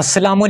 असलम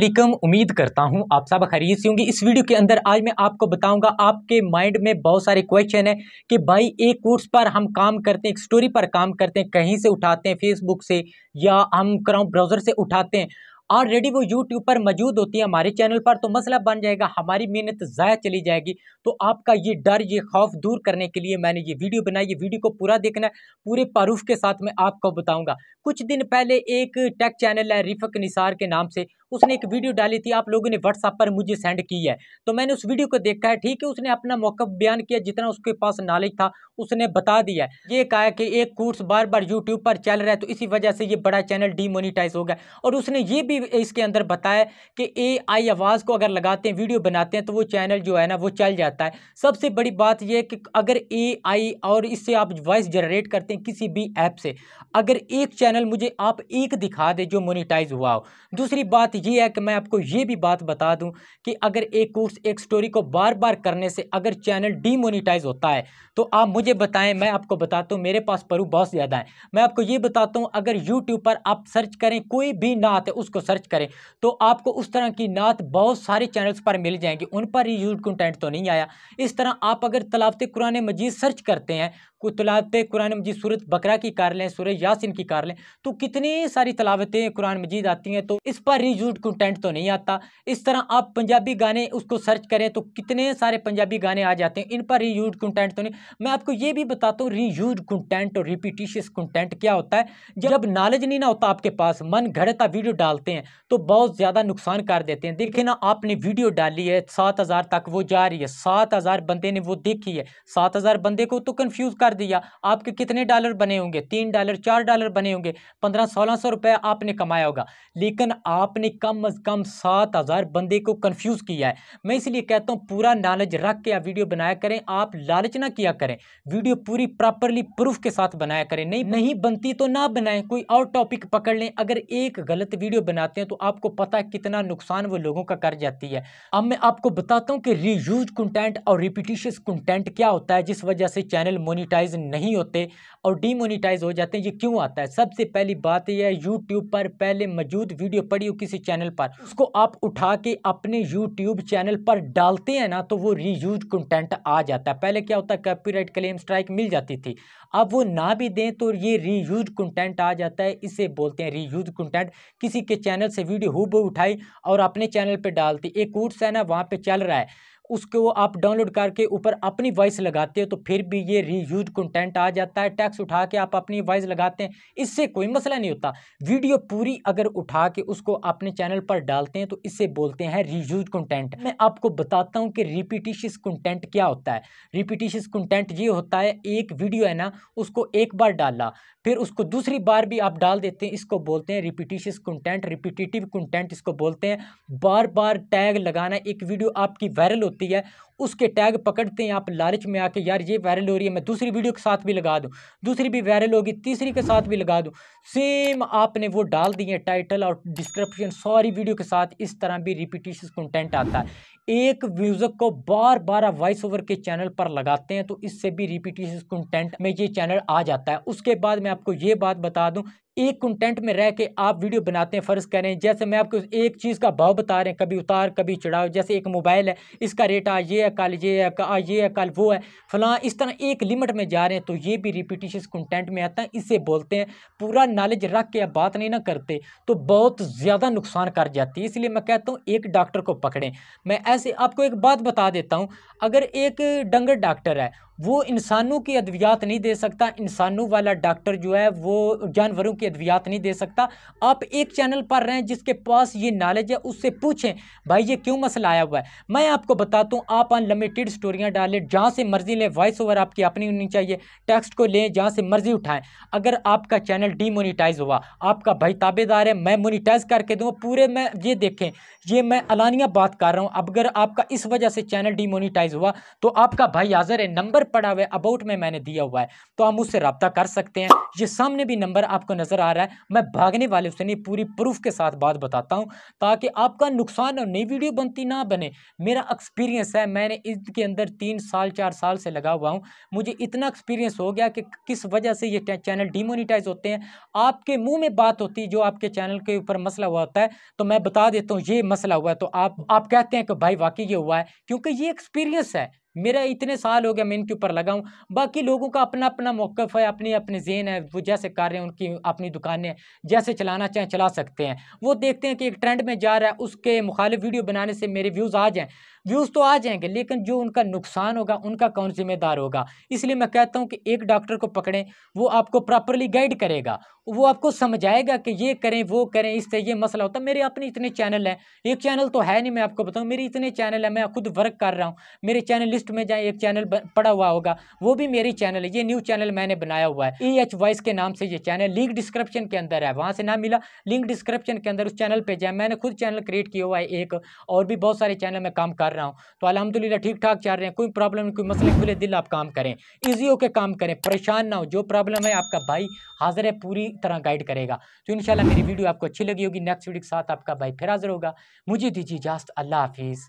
उम्मीद करता हूँ आप सब खरीद से होंगी इस वीडियो के अंदर आज मैं आपको बताऊंगा आपके माइंड में बहुत सारे क्वेश्चन है कि भाई एक कोर्स पर हम काम करते हैं एक स्टोरी पर काम करते हैं कहीं से उठाते हैं फेसबुक से या हम क्राउम ब्राउज़र से उठाते हैं ऑलरेडी वो यूट्यूब पर मौजूद होती है हमारे चैनल पर तो मसला बन जाएगा हमारी मेहनत ज़ाया चली जाएगी तो आपका ये डर ये खौफ दूर करने के लिए मैंने ये वीडियो बनाई ये वीडियो को पूरा देखना है पूरे पारूफ के साथ मैं आपको बताऊंगा कुछ दिन पहले एक टेक चैनल है रिफक निसार के नाम से उसने एक वीडियो डाली थी आप लोगों ने व्हाट्सअप पर मुझे सेंड की है तो मैंने उस वीडियो को देखा है ठीक है उसने अपना मौका बयान किया जितना उसके पास नॉलेज था उसने बता दिया ये कहा कि एक कोर्स बार बार यूट्यूब पर चल रहा है तो इसी वजह से ये बड़ा चैनल डीमोनिटाइज हो गया और उसने ये भी इसके अंदर बताया कि ए आई आवाज़ को अगर लगाते हैं वीडियो बनाते हैं तो वो चैनल जो है ना वो चल जाता है सबसे बड़ी बात यह है कि अगर ए आई और इससे आप वॉइस जनरेट करते हैं किसी भी ऐप से अगर एक चैनल मुझे आप एक दिखा दे जो मोनिटाइज हुआ हो दूसरी बात ये है कि मैं आपको ये भी बात बता दूं कि अगर एक कोर्स एक स्टोरी को बार बार करने से अगर चैनल डीमोनिटाइज होता है तो आप मुझे बताएं मैं आपको बताता हूँ मेरे पास परू बहुत ज़्यादा है मैं आपको ये बताता हूँ अगर यूट्यूब पर आप सर्च करें कोई भी नात है उसको सर्च करें तो आपको उस तरह की नात बहुत सारे चैनल्स पर मिल जाएंगी उन पर ही कंटेंट तो नहीं आया इस तरह आप अगर तलावते कुरान मजीद सर्च करते हैं कोई तलावत कुरान मजीद सूरत बकरा की कार लें सूरत यासिन की कार लें तो कितनी सारी तलावतें कुरान मजीद आती हैं तो इस पर ही एटीट्यूड कंटेंट तो नहीं आता इस तरह आप पंजाबी गाने उसको सर्च करें तो कितने सारे पंजाबी गाने आ जाते हैं इन पर रीयूज कंटेंट तो नहीं मैं आपको ये भी बताता हूँ रीयूज कंटेंट और रिपीटिशियस कंटेंट क्या होता है जब नॉलेज नहीं ना होता आपके पास मन घड़ता वीडियो डालते हैं तो बहुत ज़्यादा नुकसान कर देते हैं देखे ना आपने वीडियो डाली है सात हज़ार तक वो जा रही है सात हज़ार बंदे ने वो देखी है सात हज़ार बंदे को तो कन्फ्यूज़ कर दिया आपके कितने डॉलर बने होंगे तीन डॉलर चार डॉलर बने होंगे पंद्रह सोलह सौ रुपये आपने कमाया होगा लेकिन आपने कम अज़ कम सात हज़ार बंदे को कन्फ्यूज़ किया है मैं इसलिए कहता हूँ पूरा नॉलेज रख के आप वीडियो बनाया करें आप लालच ना किया करें वीडियो पूरी प्रॉपरली प्रूफ के साथ बनाया करें नहीं नहीं बनती तो ना बनाएं कोई और टॉपिक पकड़ लें अगर एक गलत वीडियो बनाते हैं तो आपको पता है कितना नुकसान वो लोगों का कर जाती है अब मैं आपको बताता हूँ कि रीयूज कंटेंट और रिपीटिशियस कंटेंट क्या होता है जिस वजह से चैनल मोनिटाइज नहीं होते और डीमोनिटाइज हो जाते हैं ये क्यों आता है सबसे पहली बात यह है यूट्यूब पर पहले मौजूद वीडियो पड़ी हो किसी चैनल पर उसको आप उठा के अपने यूट्यूब चैनल पर डालते हैं ना तो वो रीयूज कंटेंट आ जाता है पहले क्या होता है कॉपीराइट क्लेम स्ट्राइक मिल जाती थी अब वो ना भी दें तो ये रीयूज कंटेंट आ जाता है इसे बोलते हैं रीयूज कंटेंट किसी के चैनल से वीडियो हुब उठाई और अपने चैनल पर डालती एक कोर्स है ना वहाँ पर चल रहा है उसको आप डाउनलोड करके ऊपर अपनी वॉइस लगाते हो तो फिर भी ये रीयूज कंटेंट आ जाता है टैक्स उठा के आप अपनी वॉइस लगाते हैं इससे कोई मसला नहीं होता वीडियो पूरी अगर उठा के उसको अपने चैनल पर डालते हैं तो इसे बोलते हैं रीयूज कंटेंट मैं आपको बताता हूँ कि रिपीटिशियस कंटेंट क्या होता है रिपीटिशियस कंटेंट ये होता है एक वीडियो है ना उसको एक बार डाला फिर उसको दूसरी बार भी आप डाल देते हैं इसको बोलते हैं रिपीटिशियस कंटेंट रिपीटिटिव कंटेंट इसको बोलते हैं बार बार टैग लगाना एक वीडियो आपकी वायरल होती होती है उसके टैग पकड़ते हैं आप लालच में आके यार ये वायरल हो रही है मैं दूसरी वीडियो के साथ भी लगा दूँ दूसरी भी वायरल होगी तीसरी के साथ भी लगा दूँ सेम आपने वो डाल दिए टाइटल और डिस्क्रिप्शन सॉरी वीडियो के साथ इस तरह भी रिपीटिश कंटेंट आता है एक म्यूज़िक को बार बार वॉइस ओवर के चैनल पर लगाते हैं तो इससे भी रिपीटिश कंटेंट में ये चैनल आ जाता है उसके बाद मैं आपको ये बात बता दूँ एक कंटेंट में रह के आप वीडियो बनाते हैं फ़र्ज़ करें जैसे मैं आपको एक चीज़ का भाव बता रहे हैं कभी उतार कभी चढ़ाओ जैसे एक मोबाइल है इसका रेट आज ये है कल ये है आज ये है कल वो है फलां इस तरह एक लिमिट में जा रहे हैं तो ये भी रिपीटिशन कंटेंट में आता है इसे बोलते हैं पूरा नॉलेज रख के आप बात नहीं ना करते तो बहुत ज़्यादा नुकसान कर जाती है इसलिए मैं कहता हूँ एक डॉक्टर को पकड़ें मैं ऐसे आपको एक बात बता देता हूँ अगर एक डंगर डॉक्टर है वो इंसानों की अद्वियात नहीं दे सकता इंसानों वाला डॉक्टर जो है वो जानवरों की अद्वियात नहीं दे सकता आप एक चैनल पर रहें जिसके पास ये नॉलेज है उससे पूछें भाई ये क्यों मसला आया हुआ है मैं आपको बताता हूँ आप अनलिमिटेड स्टोरियाँ डालें जहाँ से मर्ज़ी लें वॉइस ओवर आपकी अपनी होनी चाहिए टेक्स्ट को लें जहाँ से मर्ज़ी उठाएँ अगर आपका चैनल डीमोनीटाइज हुआ आपका भाई ताबेदार है मैं मोनीटाइज करके दूँ पूरे मैं ये देखें ये मैं अलानिया बात कर रहा हूँ अगर आपका इस वजह से चैनल डीमोनीटाइज हुआ तो आपका भाई हाजिर है नंबर पड़ा हुआ है अबाउट में मैंने दिया हुआ है तो हम उससे रबता कर सकते हैं ये सामने भी नंबर आपको नज़र आ रहा है मैं भागने वाले से नहीं पूरी प्रूफ के साथ बात बताता हूँ ताकि आपका नुकसान और नई वीडियो बनती ना बने मेरा एक्सपीरियंस है मैंने इसके अंदर तीन साल चार साल से लगा हुआ हूँ मुझे इतना एक्सपीरियंस हो गया कि किस वजह से ये चैनल डिमोनीटाइज होते हैं आपके मुँह में बात होती है जो आपके चैनल के ऊपर मसला हुआ होता है तो मैं बता देता हूँ ये मसला हुआ है तो आप आप कहते हैं कि भाई वाकई ये हुआ है क्योंकि ये एक्सपीरियंस है मेरा इतने साल हो गया मैं इनके ऊपर लगा हूँ बाकी लोगों का अपना अपना मौक़ है अपनी अपने जेन है वो जैसे कर रहे हैं उनकी अपनी दुकानें जैसे चलाना चाहें चला सकते हैं वो देखते हैं कि एक ट्रेंड में जा रहा है उसके मुखालिफ वीडियो बनाने से मेरे व्यूज़ आ जाएँ व्यूज़ तो आ जाएंगे लेकिन जो उनका नुकसान होगा उनका कौन जिम्मेदार होगा इसलिए मैं कहता हूँ कि एक डॉक्टर को पकड़ें वो आपको प्रॉपरली गाइड करेगा वो आपको समझाएगा कि ये करें वो करें इससे ये मसला होता मेरे अपने इतने चैनल हैं एक चैनल तो है नहीं मैं आपको बताऊँ मेरे इतने चैनल हैं मैं खुद वर्क कर रहा हूँ मेरे चैनल लिस्ट में जाए एक चैनल पड़ा हुआ होगा वो भी मेरी चैनल है ये न्यू चैनल मैंने बनाया हुआ है ई एच वॉइस के नाम से ये चैनल लिंक डिस्क्रिप्शन के अंदर है वहाँ से ना मिला लिंक डिस्क्रिप्शन के अंदर उस चैनल पर जाए मैंने खुद चैनल क्रिएट किया हुआ है एक और भी बहुत सारे चैनल में काम कर कर रहा हूँ तो अलहमदिल्ला ठीक ठाक चल रहे हैं कोई प्रॉब्लम कोई मसले खुले दिल आप काम करें ईजी होकर काम करें परेशान ना हो जो प्रॉब्लम है आपका भाई हाजिर है पूरी तरह गाइड करेगा तो इन मेरी वीडियो आपको अच्छी लगी होगी नेक्स्ट वीडियो के साथ आपका भाई फिर हाजिर होगा मुझे दीजिए जास्त अल्लाह हाफिज़